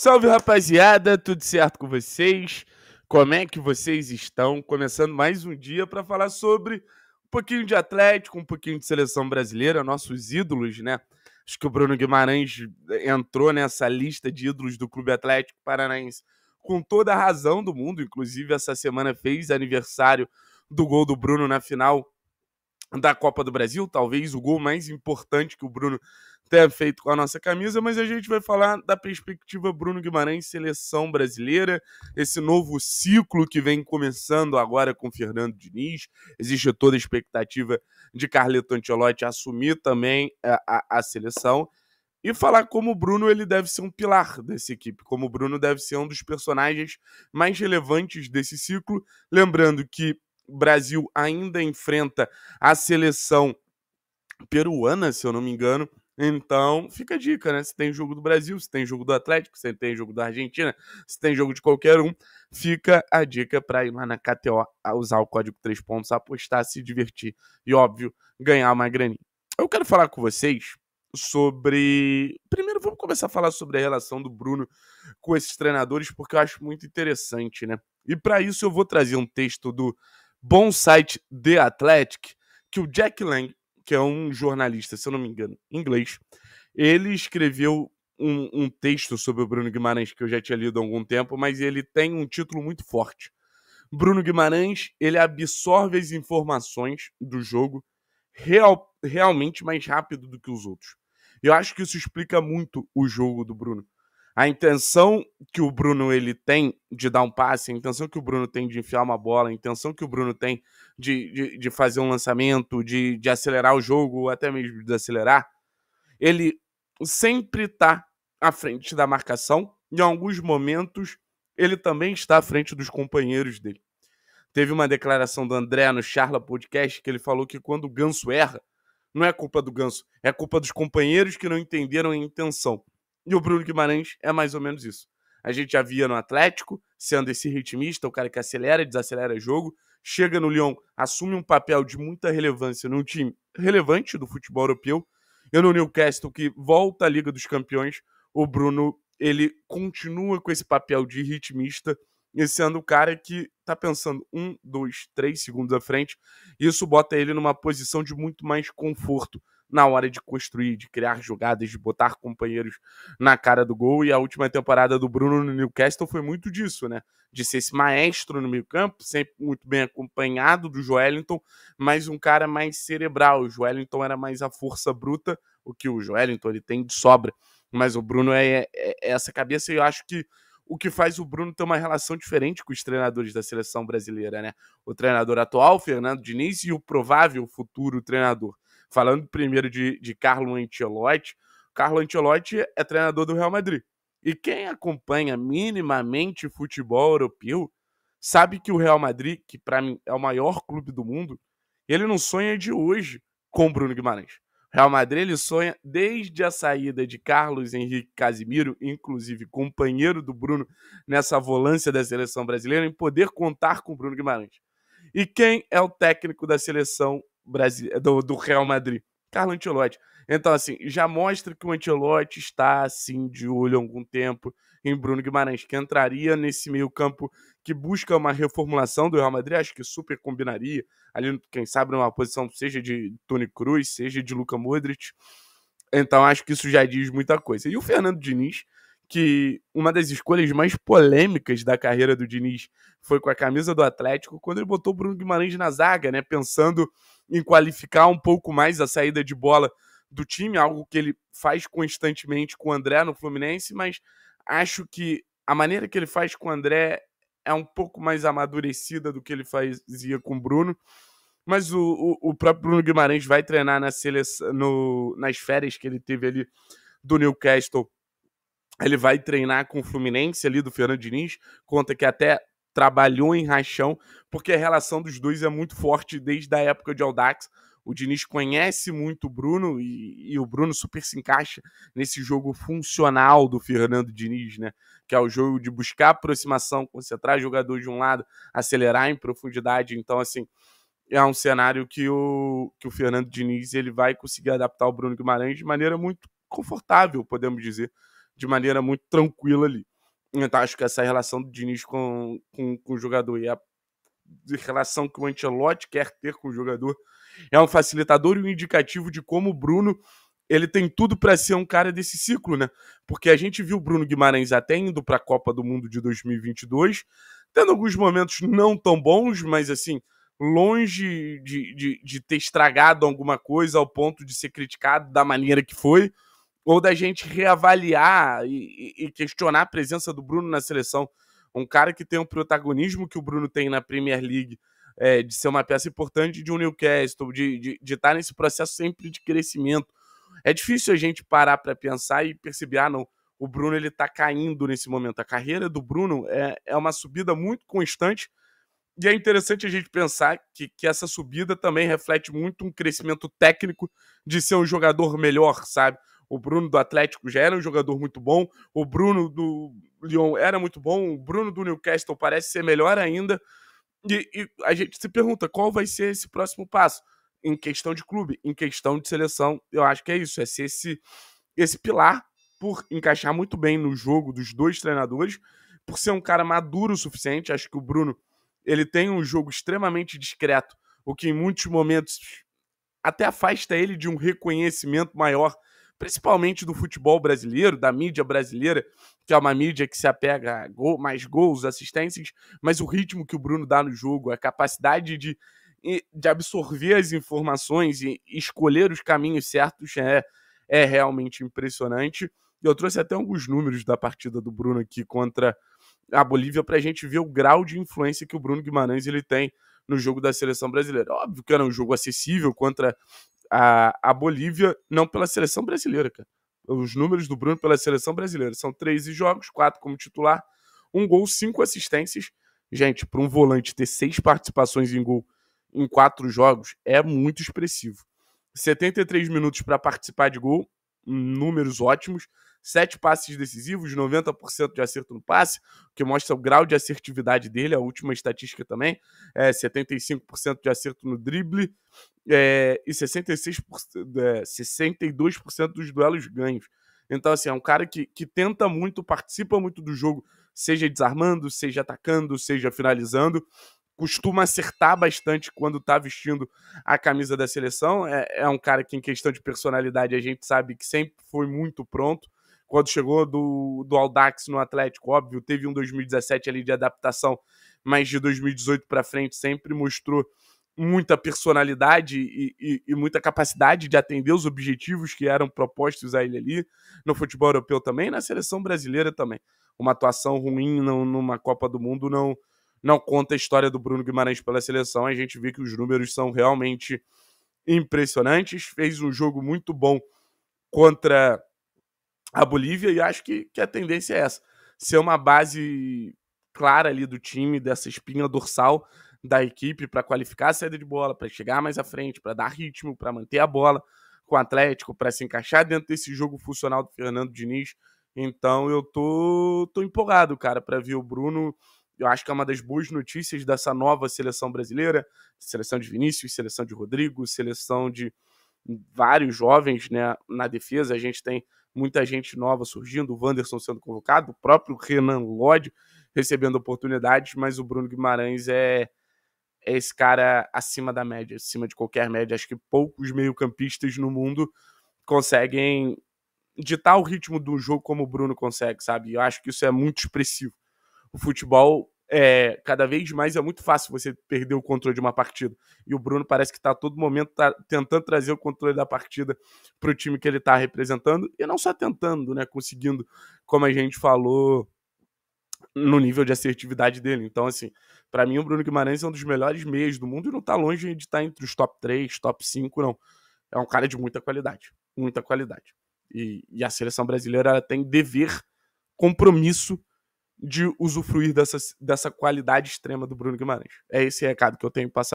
Salve rapaziada, tudo certo com vocês? Como é que vocês estão? Começando mais um dia para falar sobre um pouquinho de Atlético, um pouquinho de seleção brasileira, nossos ídolos, né? Acho que o Bruno Guimarães eh, entrou nessa lista de ídolos do Clube Atlético Paranaense com toda a razão do mundo. Inclusive, essa semana fez aniversário do gol do Bruno na final da Copa do Brasil, talvez o gol mais importante que o Bruno tenha feito com a nossa camisa, mas a gente vai falar da perspectiva Bruno Guimarães, seleção brasileira, esse novo ciclo que vem começando agora com Fernando Diniz. Existe toda a expectativa de Carleto Ancelotti assumir também a, a, a seleção e falar como o Bruno ele deve ser um pilar dessa equipe, como o Bruno deve ser um dos personagens mais relevantes desse ciclo, lembrando que Brasil ainda enfrenta a seleção peruana, se eu não me engano. Então, fica a dica, né? Se tem jogo do Brasil, se tem jogo do Atlético, se tem jogo da Argentina, se tem jogo de qualquer um, fica a dica para ir lá na KTO, usar o código 3 pontos, apostar, se divertir e, óbvio, ganhar uma graninha. Eu quero falar com vocês sobre. Primeiro, vamos começar a falar sobre a relação do Bruno com esses treinadores, porque eu acho muito interessante, né? E para isso, eu vou trazer um texto do bom site The Athletic, que o Jack Lang, que é um jornalista, se eu não me engano, inglês, ele escreveu um, um texto sobre o Bruno Guimarães que eu já tinha lido há algum tempo, mas ele tem um título muito forte. Bruno Guimarães, ele absorve as informações do jogo real, realmente mais rápido do que os outros. Eu acho que isso explica muito o jogo do Bruno a intenção que o Bruno ele tem de dar um passe, a intenção que o Bruno tem de enfiar uma bola, a intenção que o Bruno tem de, de, de fazer um lançamento, de, de acelerar o jogo, ou até mesmo de acelerar, ele sempre está à frente da marcação. Em alguns momentos, ele também está à frente dos companheiros dele. Teve uma declaração do André no Charla Podcast que ele falou que quando o Ganso erra, não é culpa do Ganso, é culpa dos companheiros que não entenderam a intenção. E o Bruno Guimarães é mais ou menos isso. A gente já via no Atlético, sendo esse ritmista, o cara que acelera e desacelera jogo, chega no Lyon, assume um papel de muita relevância num time relevante do futebol europeu. E no Newcastle, que volta à Liga dos Campeões, o Bruno ele continua com esse papel de ritmista, e sendo o cara que tá pensando um, dois, três segundos à frente. Isso bota ele numa posição de muito mais conforto na hora de construir, de criar jogadas, de botar companheiros na cara do gol. E a última temporada do Bruno no Newcastle foi muito disso, né? De ser esse maestro no meio-campo, sempre muito bem acompanhado do Joelinton, mas um cara mais cerebral. O Joelinton era mais a força bruta, o que o Joelinton ele tem de sobra. Mas o Bruno é, é, é essa cabeça e eu acho que o que faz o Bruno ter uma relação diferente com os treinadores da seleção brasileira, né? O treinador atual, Fernando Diniz, e o provável futuro treinador Falando primeiro de, de Carlo Ancelotti, Carlo Ancelotti é treinador do Real Madrid. E quem acompanha minimamente futebol europeu sabe que o Real Madrid, que para mim é o maior clube do mundo, ele não sonha de hoje com Bruno Guimarães. O Real Madrid ele sonha desde a saída de Carlos Henrique Casimiro, inclusive companheiro do Bruno nessa volância da seleção brasileira, em poder contar com Bruno Guimarães. E quem é o técnico da seleção Brasil, do, do Real Madrid. Carlo Ancelotti. Então, assim, já mostra que o Ancelotti está, assim, de olho há algum tempo em Bruno Guimarães, que entraria nesse meio campo que busca uma reformulação do Real Madrid, acho que super combinaria, ali, quem sabe, numa posição seja de Tony Cruz, seja de Luca Modric. Então, acho que isso já diz muita coisa. E o Fernando Diniz, que uma das escolhas mais polêmicas da carreira do Diniz foi com a camisa do Atlético, quando ele botou o Bruno Guimarães na zaga, né? Pensando em qualificar um pouco mais a saída de bola do time, algo que ele faz constantemente com o André no Fluminense, mas acho que a maneira que ele faz com o André é um pouco mais amadurecida do que ele fazia com o Bruno. Mas o, o, o próprio Bruno Guimarães vai treinar na seleção, no, nas férias que ele teve ali do Newcastle ele vai treinar com o Fluminense ali do Fernando Diniz, conta que até trabalhou em rachão, porque a relação dos dois é muito forte desde a época de Aldax. O Diniz conhece muito o Bruno e, e, o Bruno super se encaixa nesse jogo funcional do Fernando Diniz, né? Que é o jogo de buscar aproximação, concentrar jogador de um lado, acelerar em profundidade. Então, assim, é um cenário que o, que o Fernando Diniz ele vai conseguir adaptar o Bruno Guimarães de maneira muito confortável, podemos dizer de maneira muito tranquila ali. Então, acho que essa relação do Diniz com, com, com o jogador e a relação que o Ancelotti quer ter com o jogador é um facilitador e um indicativo de como o Bruno ele tem tudo para ser um cara desse ciclo, né? Porque a gente viu o Bruno Guimarães até indo para a Copa do Mundo de 2022, tendo alguns momentos não tão bons, mas assim, longe de, de, de ter estragado alguma coisa ao ponto de ser criticado da maneira que foi ou da gente reavaliar e, e, questionar a presença do Bruno na seleção. Um cara que tem o um protagonismo que o Bruno tem na Premier League, é, de ser uma peça importante de um Newcastle, de, de, de estar tá nesse processo sempre de crescimento. É difícil a gente parar para pensar e perceber, ah, não, o Bruno ele está caindo nesse momento. A carreira do Bruno é, é uma subida muito constante, e é interessante a gente pensar que, que essa subida também reflete muito um crescimento técnico de ser um jogador melhor, sabe? O Bruno do Atlético já era um jogador muito bom. O Bruno do Lyon era muito bom. O Bruno do Newcastle parece ser melhor ainda. E, e a gente se pergunta qual vai ser esse próximo passo em questão de clube, em questão de seleção. Eu acho que é isso. É ser esse, esse pilar por encaixar muito bem no jogo dos dois treinadores, por ser um cara maduro o suficiente. Acho que o Bruno ele tem um jogo extremamente discreto, o que em muitos momentos até afasta ele de um reconhecimento maior principalmente do futebol brasileiro, da mídia brasileira, que é uma mídia que se apega a gol, mais gols, assistências, mas o ritmo que o Bruno dá no jogo, a capacidade de, de absorver as informações e escolher os caminhos certos é, é realmente impressionante. E eu trouxe até alguns números da partida do Bruno aqui contra a Bolívia para a gente ver o grau de influência que o Bruno Guimarães ele tem no jogo da seleção brasileira. Óbvio que era um jogo acessível contra a, a Bolívia, não pela seleção brasileira, cara. Os números do Bruno pela seleção brasileira são 13 jogos, 4 como titular, um gol, 5 assistências. Gente, para um volante ter 6 participações em gol em 4 jogos é muito expressivo. 73 minutos para participar de gol, números ótimos sete passes decisivos, 90% de acerto no passe, o que mostra o grau de assertividade dele, a última estatística também, é 75% de acerto no drible é, e 66%, é, 62% dos duelos ganhos. Então, assim, é um cara que, que tenta muito, participa muito do jogo, seja desarmando, seja atacando, seja finalizando. Costuma acertar bastante quando tá vestindo a camisa da seleção. É, é um cara que, em questão de personalidade, a gente sabe que sempre foi muito pronto quando chegou do, do Aldax no Atlético. Óbvio, teve um 2017 ali de adaptação, mas de 2018 para frente sempre mostrou muita personalidade e, e, e, muita capacidade de atender os objetivos que eram propostos a ele ali, no futebol europeu também, na seleção brasileira também. Uma atuação ruim não, numa Copa do Mundo não, não conta a história do Bruno Guimarães pela seleção. A gente vê que os números são realmente impressionantes. Fez um jogo muito bom contra a Bolívia, e acho que, que a tendência é essa: ser uma base clara ali do time, dessa espinha dorsal da equipe para qualificar a saída de bola, para chegar mais à frente, para dar ritmo, para manter a bola com o Atlético, para se encaixar dentro desse jogo funcional do Fernando Diniz. Então eu tô, tô empolgado, cara, para ver o Bruno. Eu acho que é uma das boas notícias dessa nova seleção brasileira, seleção de Vinícius, seleção de Rodrigo, seleção de vários jovens né, na defesa. A gente tem muita gente nova surgindo, o Wanderson sendo convocado, o próprio Renan Lodge recebendo oportunidades, mas o Bruno Guimarães é, é esse cara acima da média, acima de qualquer média. Acho que poucos meio-campistas no mundo conseguem ditar o ritmo do jogo como o Bruno consegue, sabe? Eu acho que isso é muito expressivo. O futebol é, cada vez mais é muito fácil você perder o controle de uma partida. E o Bruno parece que está a todo momento tá tentando trazer o controle da partida para o time que ele está representando. E não só tentando, né? Conseguindo, como a gente falou, no nível de assertividade dele. Então, assim, para mim o Bruno Guimarães é um dos melhores meios do mundo e não está longe de estar tá entre os top 3, top 5, não. É um cara de muita qualidade. Muita qualidade. E, e a seleção brasileira tem dever, compromisso de usufruir dessa, dessa qualidade extrema do Bruno Guimarães. É esse recado que eu tenho que passar.